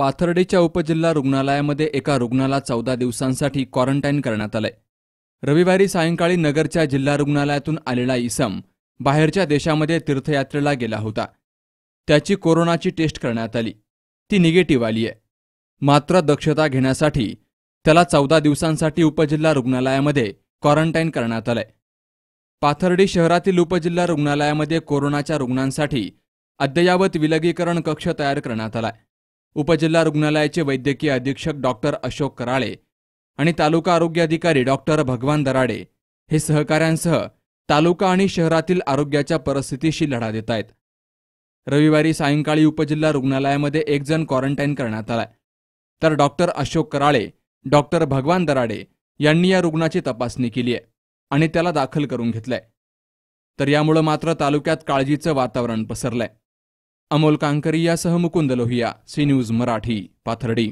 पाथर्डीच्या उपजिल्हा रुग्णालयामध्ये एका रुग्णाला चौदा दिवसांसाठी क्वारंटाईन करण्यात आलंय रविवारी सायंकाळी नगरच्या जिल्हा रुग्णालयातून आलेला इसम बाहेरच्या देशामध्ये तीर्थयात्रेला गेला होता त्याची कोरोनाची टेस्ट करण्यात आली ती निगेटिव्ह आली आहे मात्र दक्षता घेण्यासाठी त्याला चौदा दिवसांसाठी उपजिल्हा रुग्णालयामध्ये क्वारंटाईन करण्यात आलंय पाथर्डी शहरातील उपजिल्हा रुग्णालयामध्ये कोरोनाच्या रुग्णांसाठी अद्ययावत विलगीकरण कक्ष तयार करण्यात आलाय उपजिल्हा रुग्णालयाचे वैद्यकीय अधीक्षक डॉक्टर अशोक कराळे आणि तालुका आरोग्य अधिकारी डॉक्टर भगवान दराडे हे सहकाऱ्यांसह तालुका आणि शहरातील आरोग्याच्या परिस्थितीशी लढा देत आहेत रविवारी सायंकाळी उपजिल्हा रुग्णालयामध्ये एक जण क्वारंटाईन करण्यात आलाय तर डॉक्टर अशोक कराळे डॉक्टर भगवान दराडे यांनी या रुग्णाची तपासणी केली आहे आणि त्याला दाखल करून घेतलंय तर यामुळं मात्र तालुक्यात काळजीचं वातावरण पसरलंय अमोल कांकरी मुकुंद लोहिया सी न्यूज मराठी पाथर्डी